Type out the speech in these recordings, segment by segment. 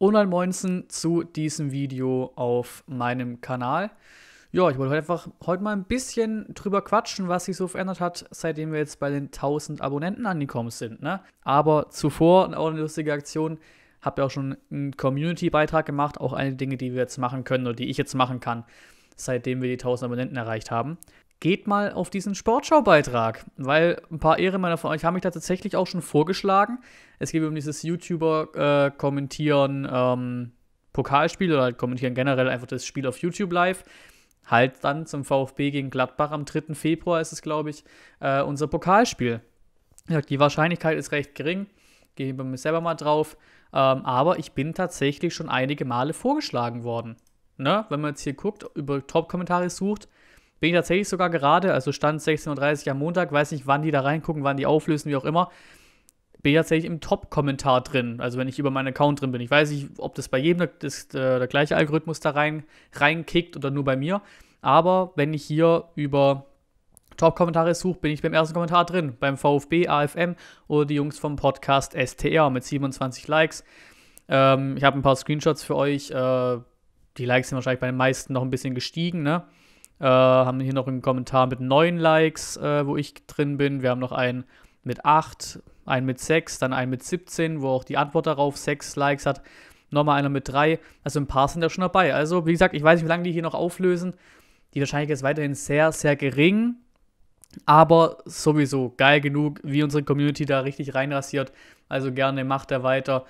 und ein Moinsen zu diesem Video auf meinem Kanal. Ja, ich wollte heute einfach heute mal ein bisschen drüber quatschen, was sich so verändert hat, seitdem wir jetzt bei den 1000 Abonnenten angekommen sind. Ne? Aber zuvor auch eine lustige Aktion. Habe ja auch schon einen Community-Beitrag gemacht, auch einige Dinge, die wir jetzt machen können oder die ich jetzt machen kann, seitdem wir die 1000 Abonnenten erreicht haben geht mal auf diesen Sportschau-Beitrag, weil ein paar Ehrenmänner von euch haben mich da tatsächlich auch schon vorgeschlagen. Es geht um dieses YouTuber-Kommentieren äh, ähm, Pokalspiel oder halt kommentieren generell einfach das Spiel auf YouTube live. Halt dann zum VfB gegen Gladbach am 3. Februar ist es, glaube ich, äh, unser Pokalspiel. Die Wahrscheinlichkeit ist recht gering, gehe ich bei mir selber mal drauf. Ähm, aber ich bin tatsächlich schon einige Male vorgeschlagen worden. Ne? Wenn man jetzt hier guckt, über Top-Kommentare sucht, bin ich tatsächlich sogar gerade, also Stand 16.30 Uhr am Montag, weiß nicht, wann die da reingucken, wann die auflösen, wie auch immer. Bin ich tatsächlich im Top-Kommentar drin, also wenn ich über meinen Account drin bin. Ich weiß nicht, ob das bei jedem das, äh, der gleiche Algorithmus da rein, reinkickt oder nur bei mir. Aber wenn ich hier über Top-Kommentare suche, bin ich beim ersten Kommentar drin, beim VfB, AFM oder die Jungs vom Podcast STR mit 27 Likes. Ähm, ich habe ein paar Screenshots für euch. Äh, die Likes sind wahrscheinlich bei den meisten noch ein bisschen gestiegen, ne? Äh, haben hier noch einen Kommentar mit neun Likes, äh, wo ich drin bin. Wir haben noch einen mit acht, einen mit sechs, dann einen mit 17, wo auch die Antwort darauf sechs Likes hat. Nochmal einer mit drei. Also ein paar sind da schon dabei. Also, wie gesagt, ich weiß nicht, wie lange die hier noch auflösen. Die Wahrscheinlichkeit ist weiterhin sehr, sehr gering. Aber sowieso geil genug, wie unsere Community da richtig reinrasiert. Also gerne macht er weiter.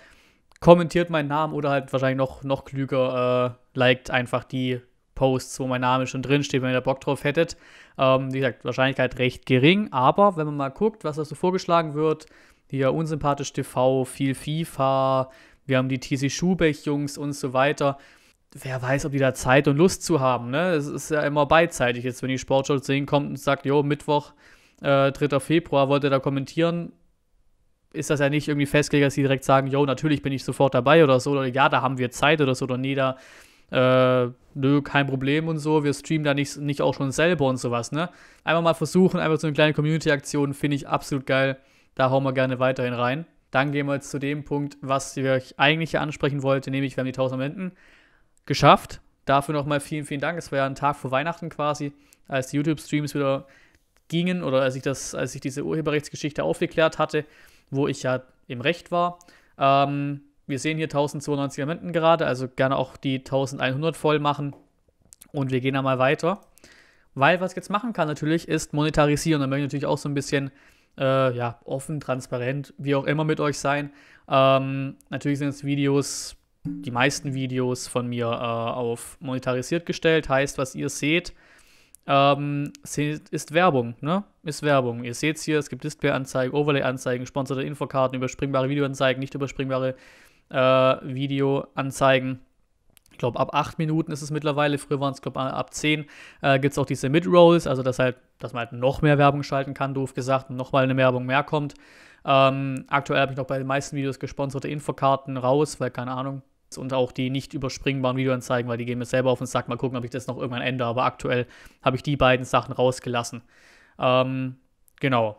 Kommentiert meinen Namen oder halt wahrscheinlich noch, noch klüger, äh, liked einfach die Posts, wo mein Name schon drin steht, wenn ihr da Bock drauf hättet. Ähm, wie gesagt, Wahrscheinlichkeit recht gering, aber wenn man mal guckt, was da so vorgeschlagen wird, hier unsympathisch TV, viel FIFA, wir haben die TC Schubech-Jungs und so weiter. Wer weiß, ob die da Zeit und Lust zu haben, ne? Es ist ja immer beidseitig jetzt, wenn die Sportschau zu ihnen kommt und sagt, jo, Mittwoch, äh, 3. Februar, wollt ihr da kommentieren? ist das ja nicht irgendwie festgelegt, dass sie direkt sagen, jo, natürlich bin ich sofort dabei oder so, oder ja, da haben wir Zeit oder so, oder nee, da äh, nö, kein Problem und so, wir streamen da nicht, nicht auch schon selber und sowas, ne? Einfach mal versuchen, einfach so eine kleine Community-Aktion, finde ich absolut geil. Da hauen wir gerne weiterhin rein. Dann gehen wir jetzt zu dem Punkt, was ich eigentlich hier ansprechen wollte, nämlich wir haben die 1000 Abonnenten geschafft. Dafür nochmal vielen, vielen Dank. Es war ja ein Tag vor Weihnachten quasi, als die YouTube-Streams wieder gingen oder als ich, das, als ich diese Urheberrechtsgeschichte aufgeklärt hatte, wo ich ja im Recht war. Ähm, wir sehen hier 1092 Diamanten gerade, also gerne auch die 1100 voll machen. Und wir gehen da mal weiter. Weil was ich jetzt machen kann natürlich, ist monetarisieren. Da möchte ich natürlich auch so ein bisschen äh, ja, offen, transparent, wie auch immer mit euch sein. Ähm, natürlich sind jetzt Videos, die meisten Videos von mir äh, auf monetarisiert gestellt. Heißt, was ihr seht, ähm, ist Werbung, ne? Ist Werbung. Ihr seht es hier, es gibt Display-Anzeigen, Overlay-Anzeigen, sponserte Infokarten, überspringbare Videoanzeigen, nicht überspringbare äh, Video anzeigen. Ich glaube, ab 8 Minuten ist es mittlerweile. Früher waren es, glaube ich, ab 10. Äh, Gibt es auch diese Mid-Rolls, also dass, halt, dass man halt noch mehr Werbung schalten kann, doof gesagt, und nochmal eine Werbung mehr kommt. Ähm, aktuell habe ich noch bei den meisten Videos gesponserte Infokarten raus, weil keine Ahnung. Und auch die nicht überspringbaren Videoanzeigen, weil die gehen mir selber auf den Sack. Mal gucken, ob ich das noch irgendwann ändere. Aber aktuell habe ich die beiden Sachen rausgelassen. Ähm, genau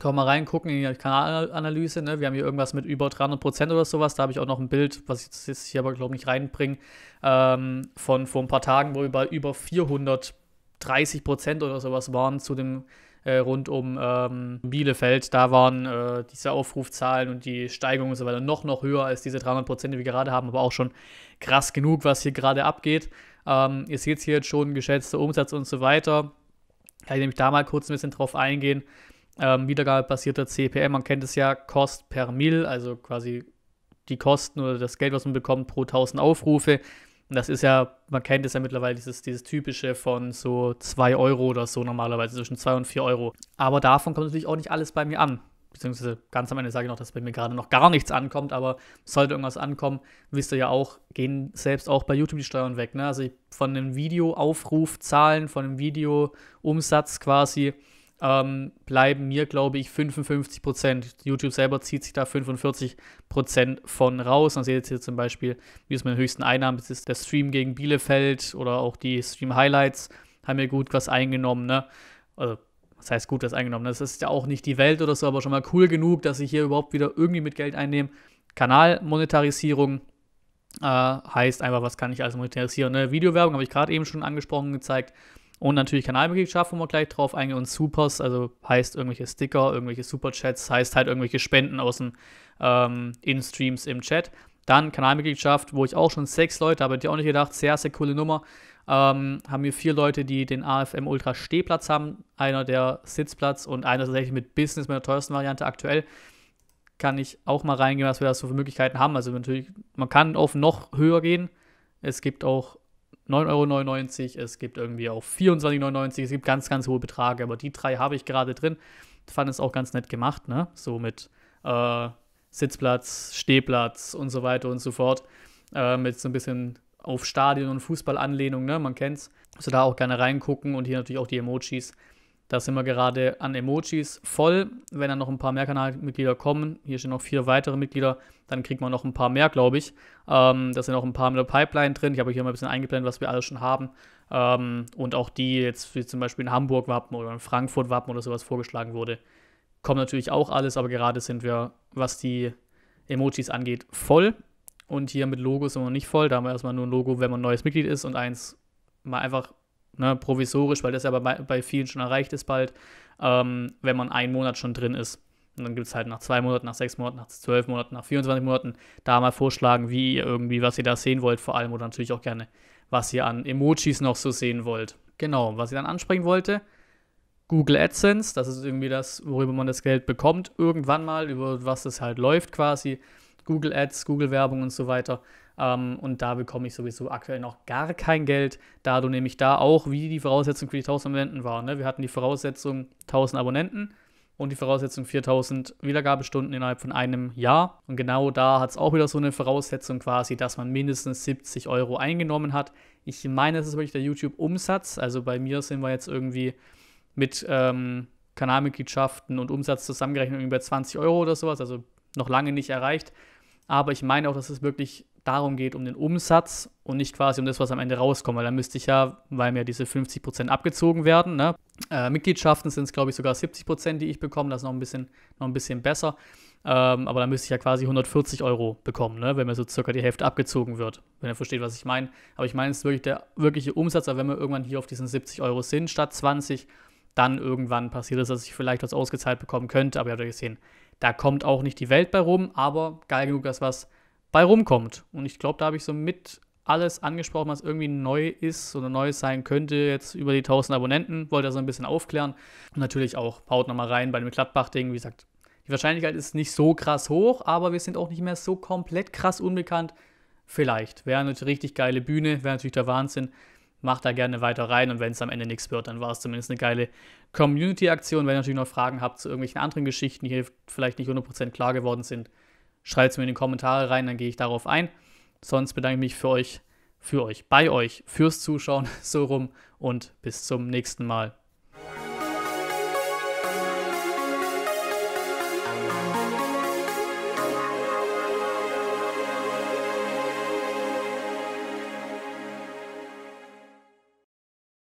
kann man mal reingucken in die Kanalanalyse. Ne? Wir haben hier irgendwas mit über 300 Prozent oder sowas. Da habe ich auch noch ein Bild, was ich jetzt hier aber, glaube ich, nicht reinbringe, ähm, von vor ein paar Tagen, wo wir bei über 430 Prozent oder sowas waren zu dem äh, rund um ähm, Bielefeld. Da waren äh, diese Aufrufzahlen und die Steigung und so weiter noch, noch höher als diese 300 Prozent, die wir gerade haben, aber auch schon krass genug, was hier gerade abgeht. Ähm, ihr seht es hier jetzt schon geschätzter Umsatz und so weiter. Kann ich nämlich da mal kurz ein bisschen drauf eingehen ähm, wiedergabebasierter CPM, man kennt es ja, Cost per Mil, also quasi die Kosten oder das Geld, was man bekommt pro 1000 Aufrufe. Und das ist ja, man kennt es ja mittlerweile, dieses, dieses typische von so 2 Euro oder so normalerweise, zwischen 2 und 4 Euro. Aber davon kommt natürlich auch nicht alles bei mir an. Beziehungsweise ganz am Ende sage ich noch, dass bei mir gerade noch gar nichts ankommt, aber sollte irgendwas ankommen, wisst ihr ja auch, gehen selbst auch bei YouTube die Steuern weg. Ne? Also von einem Videoaufruf, Zahlen, von einem Videoumsatz quasi, ähm, bleiben mir, glaube ich, 55 Prozent. YouTube selber zieht sich da 45 Prozent von raus. Man seht jetzt hier zum Beispiel, wie es mit den höchsten Einnahmen das ist. Der Stream gegen Bielefeld oder auch die Stream-Highlights haben mir gut was eingenommen. Ne? Also, das heißt gut was eingenommen? Das ist ja auch nicht die Welt oder so, aber schon mal cool genug, dass ich hier überhaupt wieder irgendwie mit Geld einnehme. Kanalmonetarisierung äh, heißt einfach, was kann ich also monetarisieren? Ne? Videowerbung habe ich gerade eben schon angesprochen, gezeigt und natürlich Kanalmitgliedschaft, wo wir gleich drauf eingehen. Und Supers, also heißt irgendwelche Sticker, irgendwelche Superchats, heißt halt irgendwelche Spenden aus den ähm, In-Streams im Chat. Dann Kanalmitgliedschaft, wo ich auch schon sechs Leute habe, die auch nicht gedacht, sehr, sehr coole Nummer. Ähm, haben wir vier Leute, die den AFM Ultra Stehplatz haben, einer der Sitzplatz und einer tatsächlich mit Business mit der teuersten Variante aktuell. Kann ich auch mal reingehen, was wir da so für Möglichkeiten haben. Also natürlich, man kann auf noch höher gehen. Es gibt auch 9,99 Euro, es gibt irgendwie auch 24,99 Euro, es gibt ganz, ganz hohe Beträge, aber die drei habe ich gerade drin. Fand es auch ganz nett gemacht, ne? So mit äh, Sitzplatz, Stehplatz und so weiter und so fort. Äh, mit so ein bisschen auf Stadion und Fußballanlehnung, ne? Man kennt's. Also da auch gerne reingucken und hier natürlich auch die Emojis. Da sind wir gerade an Emojis voll. Wenn dann noch ein paar mehr Kanalmitglieder kommen, hier stehen noch vier weitere Mitglieder, dann kriegt man noch ein paar mehr, glaube ich. Ähm, da sind noch ein paar mit der Pipeline drin. Ich habe hier mal ein bisschen eingeblendet, was wir alles schon haben. Ähm, und auch die jetzt, wie zum Beispiel in Hamburg Wappen oder in Frankfurt Wappen oder sowas vorgeschlagen wurde, kommen natürlich auch alles, aber gerade sind wir, was die Emojis angeht, voll. Und hier mit Logos sind wir noch nicht voll. Da haben wir erstmal nur ein Logo, wenn man ein neues Mitglied ist und eins mal einfach ne, provisorisch, weil das ja bei, bei vielen schon erreicht ist bald, ähm, wenn man einen Monat schon drin ist. Und dann gibt es halt nach zwei Monaten, nach sechs Monaten, nach zwölf Monaten, nach 24 Monaten da mal vorschlagen, wie ihr irgendwie, was ihr da sehen wollt, vor allem oder natürlich auch gerne, was ihr an Emojis noch so sehen wollt. Genau, was ich dann ansprechen wollte, Google AdSense, das ist irgendwie das, worüber man das Geld bekommt, irgendwann mal, über was das halt läuft quasi. Google Ads, Google Werbung und so weiter. Ähm, und da bekomme ich sowieso aktuell noch gar kein Geld, da du nämlich da auch, wie die Voraussetzung für die 1000 Abonnenten war. Ne? Wir hatten die Voraussetzung 1000 Abonnenten und die Voraussetzung 4000 Wiedergabestunden innerhalb von einem Jahr. Und genau da hat es auch wieder so eine Voraussetzung quasi, dass man mindestens 70 Euro eingenommen hat. Ich meine, das ist wirklich der YouTube-Umsatz. Also bei mir sind wir jetzt irgendwie mit ähm, Kanalmitgliedschaften und Umsatz zusammengerechnet irgendwie bei 20 Euro oder sowas. Also noch lange nicht erreicht. Aber ich meine auch, dass es wirklich darum geht, um den Umsatz und nicht quasi um das, was am Ende rauskommt, weil dann müsste ich ja, weil mir diese 50% abgezogen werden, ne? äh, Mitgliedschaften sind es, glaube ich, sogar 70%, die ich bekomme, das ist noch ein bisschen, noch ein bisschen besser. Ähm, aber dann müsste ich ja quasi 140 Euro bekommen, ne? wenn mir so circa die Hälfte abgezogen wird, wenn ihr versteht, was ich meine. Aber ich meine, es ist wirklich der wirkliche Umsatz, aber wenn wir irgendwann hier auf diesen 70 Euro sind statt 20, dann irgendwann passiert es, dass ich vielleicht was ausgezahlt bekommen könnte, aber ihr habt ja gesehen, da kommt auch nicht die Welt bei rum, aber geil genug, dass was bei rumkommt. Und ich glaube, da habe ich so mit alles angesprochen, was irgendwie neu ist oder neu sein könnte, jetzt über die 1000 Abonnenten. Wollte das so ein bisschen aufklären. Und natürlich auch, haut nochmal rein bei dem Gladbach-Ding. Wie gesagt, die Wahrscheinlichkeit ist nicht so krass hoch, aber wir sind auch nicht mehr so komplett krass unbekannt. Vielleicht. Wäre eine richtig geile Bühne, wäre natürlich der Wahnsinn macht da gerne weiter rein und wenn es am Ende nichts wird, dann war es zumindest eine geile Community-Aktion. Wenn ihr natürlich noch Fragen habt zu irgendwelchen anderen Geschichten, die hier vielleicht nicht 100% klar geworden sind, schreibt es mir in die Kommentare rein, dann gehe ich darauf ein. Sonst bedanke ich mich für euch, für euch, bei euch, fürs Zuschauen, so rum und bis zum nächsten Mal.